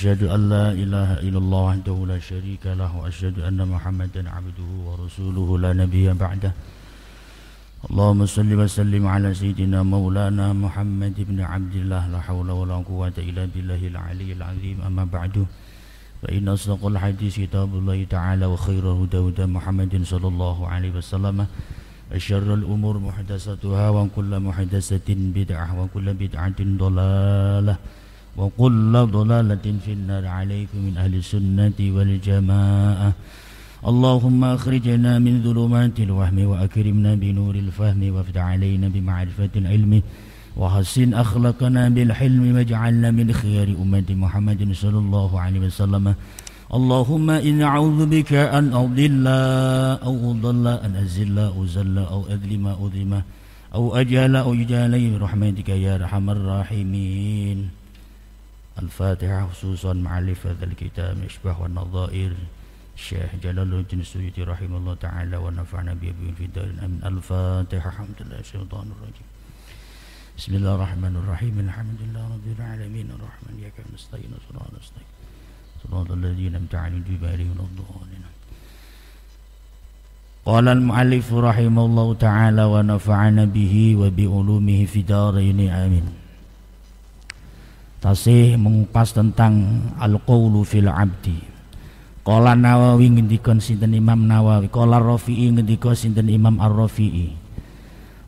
أشهد أن لا إله إلا الله وحده لا شريك له وأشهد أن محمدا عبده ورسوله لا نبي بعده اللهم صل وسلم على سيدنا مولانا محمد بن عبد الله لا حول ولا قوة إلا بالله العلي العظيم أما بعد فإن أصدق الحديث كتاب الله تعالى وخير الهدى هدى محمد صلى الله عليه وسلم أشر الأمور محدثاتها وكل محدثة بدعة وكل بدعة ضلالة وكل ضلالة في النار عليكم من أهل السنة والجماعة اللهم أخرجنا من ظلمات الوهم وأكرمنا بنور الفهم وافتح علينا بمعرفة العلم وحسن أخلاقنا بالحلم واجعلنا من خيار أمة محمد صلى الله عليه وسلم اللهم إن أعوذ بك أن أضل أو أضل أن أزل أو زل أو أظلم أو أذلم أو أجهل أو يجهل برحمتك يا أرحم الراحمين الفاتحة خصوصا مع هذا الكتاب مشبح والنظائر الشيخ جلال الدين السيوطي رحمه الله تعالى ونفعنا به في الدار الأمن الفاتحة الحمد لله الشيطان الرجيم بسم الله الرحمن الرحيم الحمد لله رب العالمين الرحمن يا إياك نستعين صراط نستعين صراط الذين امتعنوا عليهم من المغضوب قال المؤلف رحمه الله تعالى ونفعنا به وبعلومه في دارين آمين tasih mengupas tentang al qawlu fil abdi Kala Nawawi ngendika sinten Imam Nawawi, kala Rafi'i ngendika sinten Imam Ar-Rafi'i.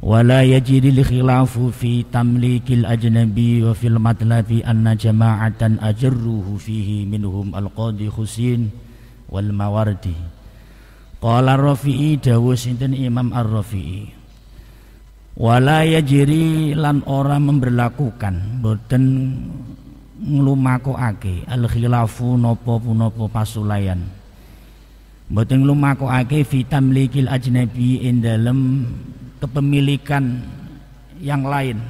Wala yajri khilafu fi tamlikil ajnabi wa fil matlabi anna jama'atan ajarruhu fihi minhum al-qadi Husin wal Mawardi. Kala Rafi'i dawu sinten Imam Ar-Rafi'i wala yajiri lan ora memberlakukan boten nglumakokake al khilafu napa punapa pasulayan boten nglumakokake fitam likil ajnabi ing dalem kepemilikan yang lain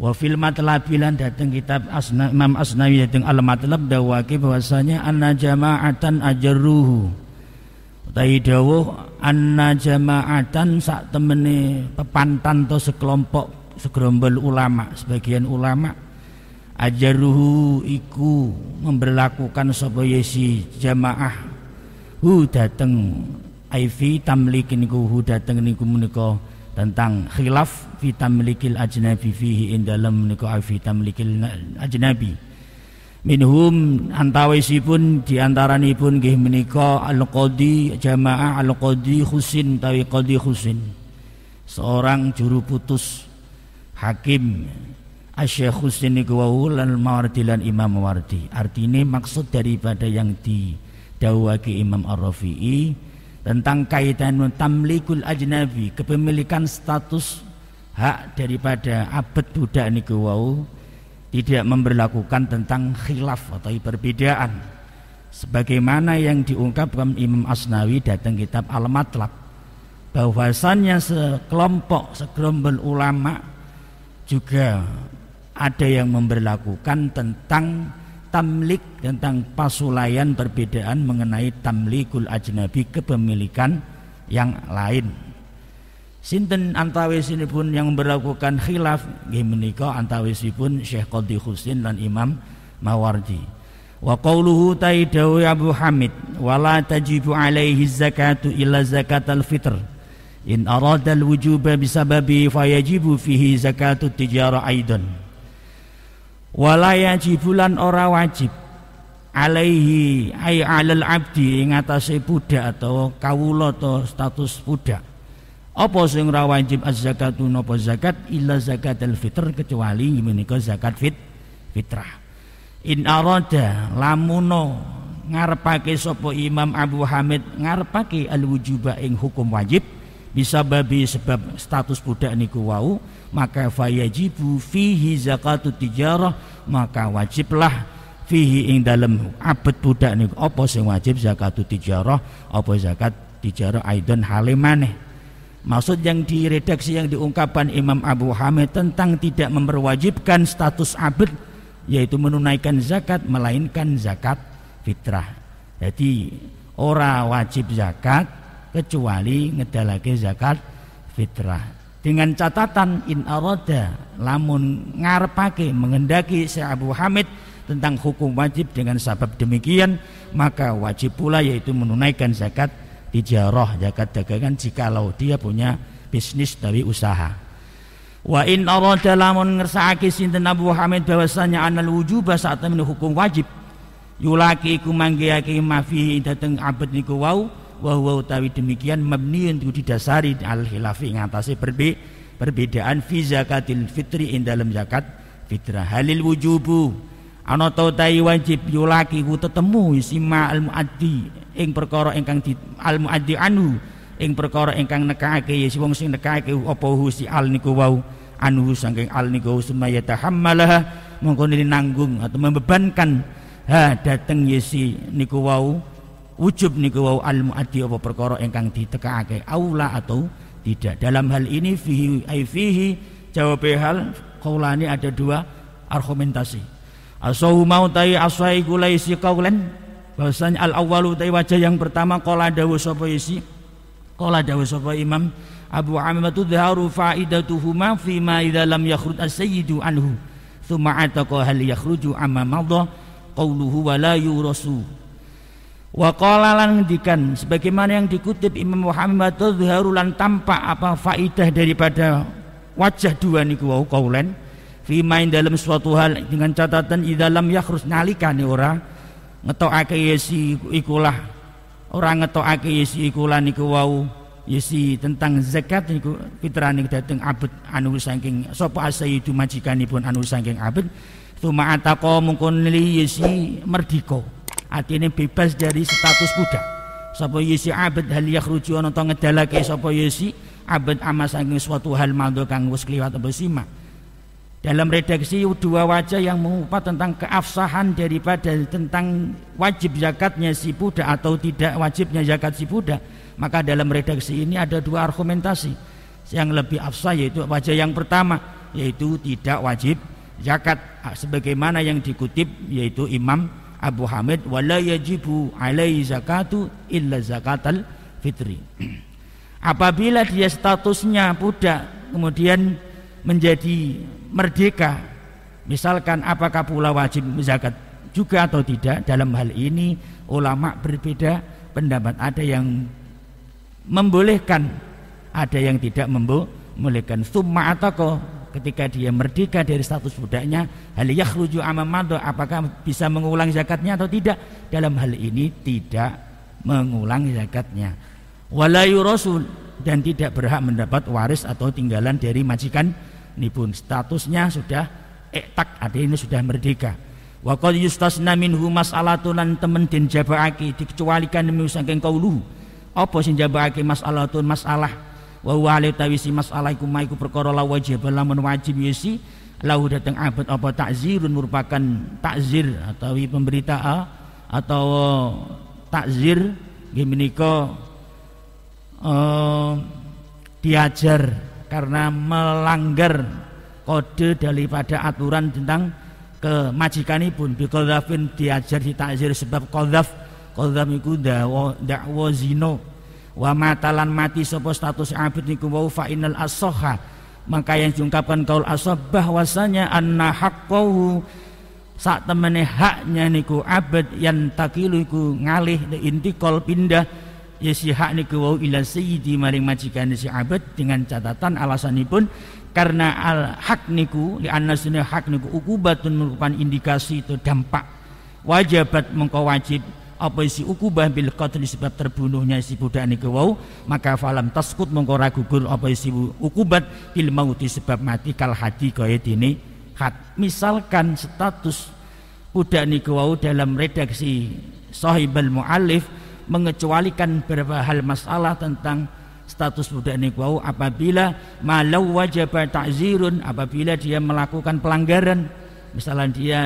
wa fil matlabilan dateng kitab asna, Imam Asnawi dateng al matlab dawake bahwasanya anna jama'atan ajarruhu, utawi dawuh anna jama'atan sak temene pepantan atau sekelompok segerombol ulama sebagian ulama ajaruhu iku memberlakukan sapa yesi jamaah hu dateng aifi tamlikin ku hu dateng niku menika tentang khilaf fi tamlikil ajnabi fihi ing dalem menika aifi tamlikil ajnabi minhum antawisipun diantaranipun nggih menika al-qadi jamaah al-qadi Husin tawi qadi Husin seorang juru putus hakim Asyikh Husin niku wau lan Mawardi lan Imam Mawardi artine maksud daripada yang di dawagi Imam Ar-Rafi'i tentang kaitan tamlikul ajnabi kepemilikan status hak daripada abad budak niku tidak memberlakukan tentang khilaf atau perbedaan sebagaimana yang diungkapkan Imam Asnawi datang kitab Al-Matlab bahwasannya sekelompok segerombol ulama juga ada yang memberlakukan tentang tamlik tentang pasulayan perbedaan mengenai tamlikul ajnabi kepemilikan yang lain Sinten antawisipun yang berlakukan khilaf nggih menika antawisipun Syekh Qadhi Husin dan Imam Mawardi. Wa qauluhu taidawi ya Abu Hamid wala tajibu alaihi zakatu illa zakatal fitr. In arada al-wujuba bisababi fayajibu fihi zakatu tijara aidan. Wala yajibulan ora wajib alaihi ay alal abdi ing atase budak atau kawula atau status budak apa sing ora wajib az-zakatu napa zakat illa zakatul fitr kecuali menika zakat fit fitrah. In arada lamuno ngarepake sapa Imam Abu Hamid ngarepake al-wujuba ing hukum wajib bisa babi sebab status budak niku wau maka fayajibu fihi zakatut tijarah maka wajiblah fihi ing dalam abet budak niku apa sing wajib zakatut tijarah apa zakat tijarah aidan halimane. Maksud yang diredaksi yang diungkapkan Imam Abu Hamid tentang tidak memperwajibkan status abid yaitu menunaikan zakat melainkan zakat fitrah. Jadi ora wajib zakat kecuali ngedalake zakat fitrah. Dengan catatan in arada lamun ngarepake mengendaki Syekh Abu Hamid tentang hukum wajib dengan sebab demikian maka wajib pula yaitu menunaikan zakat tijarah zakat dagangan jikalau dia punya bisnis dari usaha wa in arada lamun ngersakake sinten Abu Hamid bahwasanya anal wujub saat men hukum wajib yulaki iku manggiake mafi dateng abad niku wau wa huwa utawi demikian mabniun itu didasari al khilafi ngatasi berbe perbedaan fi zakatil fitri ing dalam zakat fitrah halil wujubu ana ta wajib yulaki ku tetemu isma al muaddi ing perkara ingkang di al muaddi anu, ing perkara ingkang nekaake yesi, wong sing nekaake apa opo husi al niku wau anhu saking al niku sumaya tahammalaha mongko nanggung atau membebankan ha dateng yesi niku wau wujub niku wau al muaddi apa perkara ingkang ditekake aula atau tidak dalam hal ini fihi ai fihi jawab hal kaulani ada dua argumentasi asau mau tai asai si kaulen bahwasanya al awalu utai wajah yang pertama kola dawu sapa isi kola dawu sapa imam Abu Amimah tu dharu faidatuhuma fi ma idza lam yakhruj as-sayyidu anhu thumma ataqa hal yakhruju amma madha qawluhu wa la yurasu wa qala lan ngendikan sebagaimana yang dikutip Imam Muhammad tadhharu lan tampak apa faidah daripada wajah dua niku wau kaulen fi main dalam suatu hal dengan catatan idalam yakhrus nalikane ora ngetokake Yesi ya ikulah orang ngetokake Yesi ya ikulah niku wau Yesi ya tentang zakat niku fitrah niku dateng abet anu saking sapa asyidu majikanipun anu saking abet Tuma atako mungkun li Yesi merdiko Artinya bebas dari status budak Sapa Yesi abed hal yakhruju ana ta ngedalake sapa Yesi abad ama saking suatu hal madha kang wis kliwat apa simak dalam redaksi dua wajah yang mengupas tentang keabsahan daripada tentang wajib zakatnya si Buddha atau tidak wajibnya zakat si Buddha maka dalam redaksi ini ada dua argumentasi yang lebih afsah yaitu wajah yang pertama yaitu tidak wajib zakat ah, sebagaimana yang dikutip yaitu Imam Abu Hamid wala yajibu alai zakatu illa zakatal fitri apabila dia statusnya budak kemudian menjadi merdeka misalkan apakah pula wajib zakat juga atau tidak dalam hal ini ulama berbeda pendapat ada yang membolehkan ada yang tidak membolehkan summa atau ketika dia merdeka dari status budaknya hal yakhruju amamado apakah bisa mengulang zakatnya atau tidak dalam hal ini tidak mengulang zakatnya walayu rasul dan tidak berhak mendapat waris atau tinggalan dari majikan ini pun statusnya sudah ektak, artinya ini sudah merdeka. Wa qad yustasna minhu mas'alatun lan temen den jabaake dikecualikan demi saking kaulu. Apa sing jabaake mas'alatun masalah wa wa alai tawisi masalah iku maiku perkara la wajib lamun wajib yusi ya lahu dateng abad apa takzirun merupakan takzir atau pemberitaan atau takzir nggih menika uh, diajar karena melanggar kode daripada aturan tentang kemajikan pun biqadzafin diajar di takzir sebab qadzaf qadzam iku dakwa zino wa matalan mati sebab status abid niku wau fa asoha maka yang diungkapkan kaul asoh bahwasanya anna haqqahu saat temene haknya niku abad yang takiluku ngalih ngalih intikol pindah ya si hak niku wau ila sayyidi maring majikan si abad dengan catatan alasan pun karena al hak niku li anasune hak niku ukubatun merupakan indikasi itu dampak wajibat mengko wajib apa isi ukubah bil qatl sebab terbunuhnya si budak niku wau maka falam taskut mengko ra gugur apa isi ukubat bil mauti sebab mati kal hati kaya dene hat misalkan status budak niku wau dalam redaksi sahibal muallif mengecualikan beberapa hal masalah tentang status budak nikau apabila malau wajib takzirun apabila dia melakukan pelanggaran misalnya dia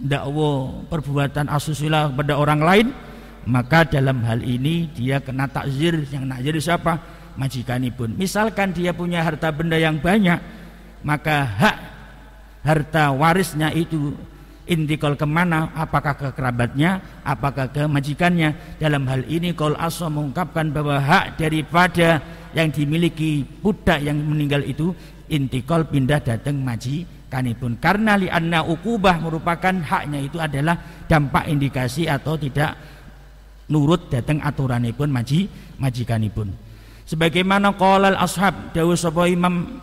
dakwa perbuatan asusila kepada orang lain maka dalam hal ini dia kena takzir yang nakzir siapa majikan pun misalkan dia punya harta benda yang banyak maka hak harta warisnya itu intikal kemana apakah ke kerabatnya apakah ke majikannya dalam hal ini kol aso mengungkapkan bahwa hak daripada yang dimiliki budak yang meninggal itu intikal pindah datang majikan majikanipun karena lianna ukubah merupakan haknya itu adalah dampak indikasi atau tidak nurut datang aturan aturanipun maji majikanipun sebagaimana kolal ashab dawuh sapa imam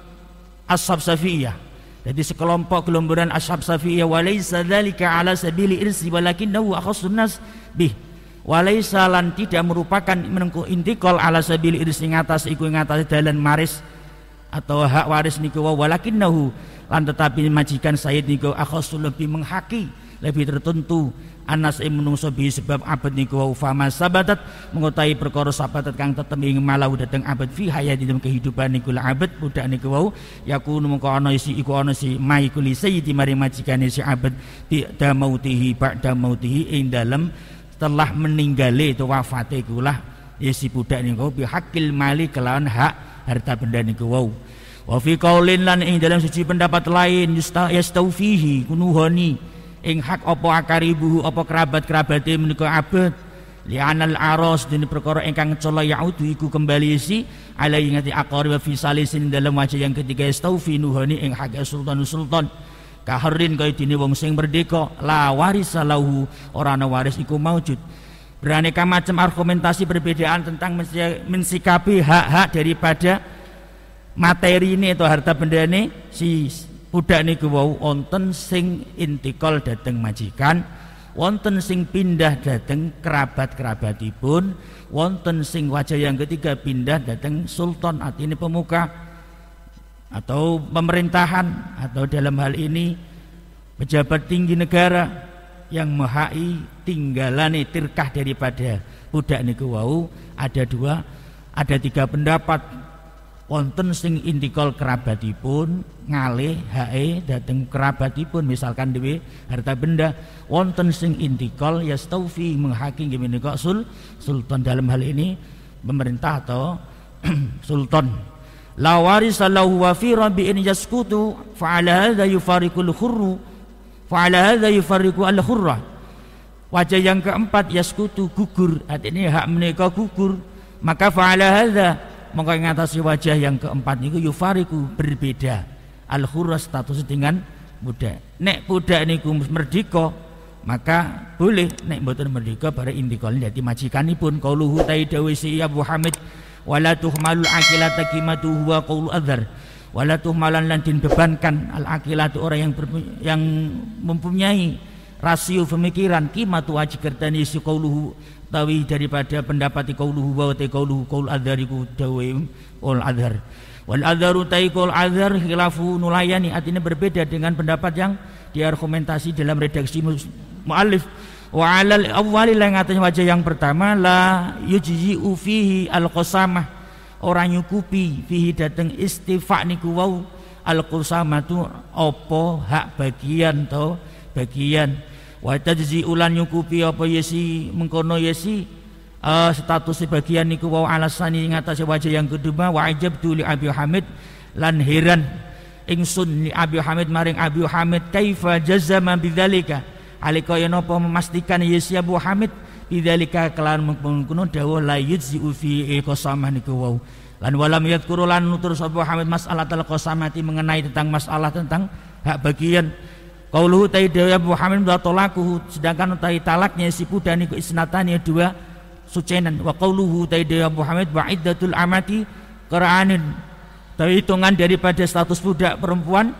ashab safiyah jadi sekelompok gelombolan ashab syafi'iyah walaysa ke ala sabili irsi walakinnahu akhassun nas bih. Walaysa lan tidak merupakan menengku intikol ala sabili irsi ngatas iku ngatas dalan maris atau hak waris niku walakinnahu lan tetapi majikan Said niku akhassun lebih menghaki lebih tertentu anas ing menungso sebab abad niku wa sabatat mengutai perkara sabatat kang tetemi ing malau dateng abad fi di dalam kehidupan niku abad budak niku wau yakunu mengko ana isi iku ana si maikuli sayyidi mari majikane si abad bi damautihi ba'da mautihi ing dalem telah meninggale itu wafate kula ya si budak niku bi hakil mali kelawan hak harta benda niku wau wa fi qaulin lan ing dalam suci pendapat lain yastaufihi kunuhani ing hak apa akaribu apa kerabat-kerabate menika abad anal aros dene perkara ingkang colo yaudu iku kembali isi alai ngati aqarib fi salisin dalam wajah yang ketiga istaufi nuhani ing hak ya sultan sultan kaharin kaya dini wong sing merdeka la waris lahu ora ana waris iku maujud beraneka macam argumentasi perbedaan tentang mensikapi hak-hak daripada materi ini atau harta benda ini si budak niku wau wonten sing intikal dateng majikan wonten sing pindah dateng kerabat-kerabatipun wonten sing wajah yang ketiga pindah dateng sultan atine pemuka atau pemerintahan atau dalam hal ini pejabat tinggi negara yang mehai tinggalane tirkah daripada budak niku wau ada dua ada tiga pendapat wonten sing indikol kerabatipun ngalih hae dateng kerabatipun misalkan dewi harta benda wonten sing indikol ya staufi menghaki gimana kok sul sultan dalam hal ini pemerintah atau sultan la warisalahu wa fi rabbi'in yaskutu fa ala hadha yufarikul khurru fa ala hadha yufariku al khurra wajah yang keempat yaskutu gugur artinya hak menikah gugur maka faala ala hadha yang ngatasi wajah yang keempat niku yufariku berbeda al khurra status dengan muda nek muda niku merdeka maka boleh nek mboten merdeka para indikal dadi majikanipun qauluhu taidawi si ya Abu Hamid wala tuhmalul aqilata qimatuhu wa qaulu adzar wala tuhmalan lan bebankan al aqilatu orang yang yang mempunyai rasio pemikiran tu haji kertani isu kauluhu tawi daripada pendapat di kauluhu bahwa te kauluhu kaul adhariku dawe ul adhar wal adharu kaul adhar hilafu nulayani artinya berbeda dengan pendapat yang diargumentasi dalam redaksi mu'alif wa alal awwali yang wajah yang pertama la yujiji fihi al qasamah orang nyukupi fihi dateng istifak niku wau al tu opo hak bagian to bagian wa tajzi ulan nyukupi apa yesi mengkono yesi uh, status sebagian niku wa alasan ing atas wajah yang kedua wa ajab tu li Abi Hamid lan heran ingsun li Abi Hamid maring Abi Hamid kaifa jazama bidzalika alika yen apa memastikan yesi Abu Hamid bidzalika kelan mengkono dawuh la yujzi fi iqsamah niku wa lan walam yadkuru lan nutur sapa Hamid masalah al qasamati mengenai tentang masalah tentang hak bagian Kauluhu tai dewa ya Muhammad wa tolakuhu sedangkan utai talaknya si puda niku isnatani dua sucenan wa kauluhu tai dewa ya Muhammad wa iddatul amati keraanin. tapi hitungan daripada status budak perempuan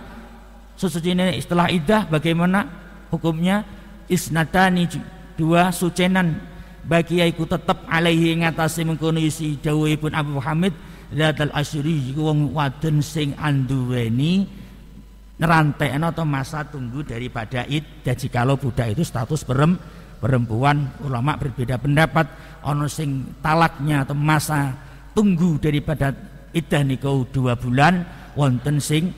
sesucinya istilah idah bagaimana hukumnya isnatani dua sucenan bagi aku tetap alaihi ngatasi mengkono isi pun Abu Muhammad al asyri wong wadon sing anduweni ngerantai atau masa tunggu daripada id jadi kalau budak itu status perem, perempuan ulama berbeda pendapat ono sing talaknya atau masa ah, tunggu daripada idah nikau dua bulan wonten sing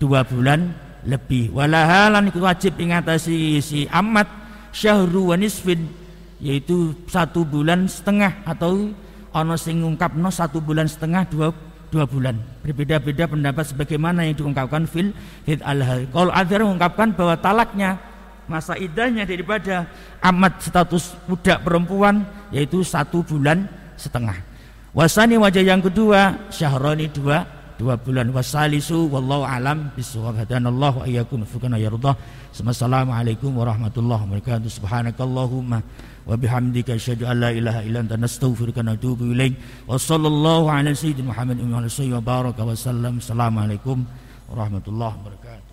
dua bulan lebih walahalan itu wajib ingatasi si amat syahru wanisfin yaitu satu bulan setengah atau ono sing no satu bulan setengah dua, dua bulan berbeda-beda pendapat sebagaimana yang diungkapkan fil hid al kalau Azhar mengungkapkan bahwa talaknya masa idahnya daripada amat status budak perempuan yaitu satu bulan setengah wasani wajah yang kedua syahroni dua dua bulan wasalisu wallahu alam bisawab hadanallahu ayyakum fukana yardah Assalamualaikum warahmatullahi wabarakatuh subhanakallahumma wa bihamdika asyhadu an la ilaha illa anta nastaghfiruka wa natubu ilaik wa sallallahu ala sayyidina Muhammad wa alihi wa baraka wa sallam assalamualaikum warahmatullahi wabarakatuh